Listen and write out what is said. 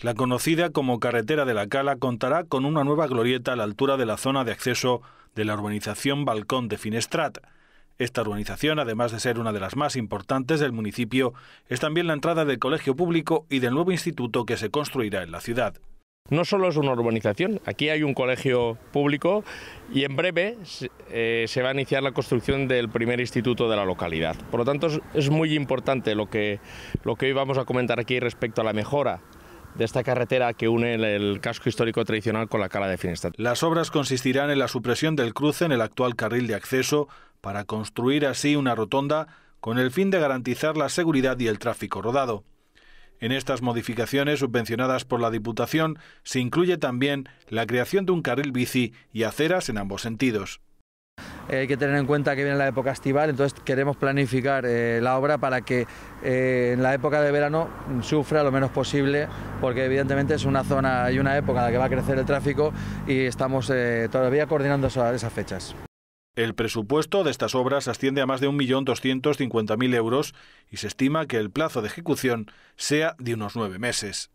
La conocida como Carretera de la Cala contará con una nueva glorieta a la altura de la zona de acceso de la urbanización Balcón de Finestrat. Esta urbanización, además de ser una de las más importantes del municipio, es también la entrada del colegio público y del nuevo instituto que se construirá en la ciudad. No solo es una urbanización, aquí hay un colegio público y en breve se eh, va a iniciar la construcción del primer instituto de la localidad. Por lo tanto, es muy importante lo que hoy vamos a comentar aquí respecto a la mejora de esta carretera que une el, casco histórico tradicional con la cala de Finestad. Las obras consistirán en la supresión del cruce en el actual carril de acceso para construir así una rotonda con el fin de garantizar la seguridad y el tráfico rodado. En estas modificaciones subvencionadas por la Diputación se incluye también la creación de un carril bici y aceras en ambos sentidos. Eh, hay que tener en cuenta que viene la época estival, entonces queremos planificar eh, la obra para que eh, en la época de verano sufra lo menos posible, porque evidentemente es una zona y una época en la que va a crecer el tráfico y estamos todavía coordinando esas fechas. El presupuesto de estas obras asciende a más de 1.250.000 euros y se estima que el plazo de ejecución sea de unos nueve meses.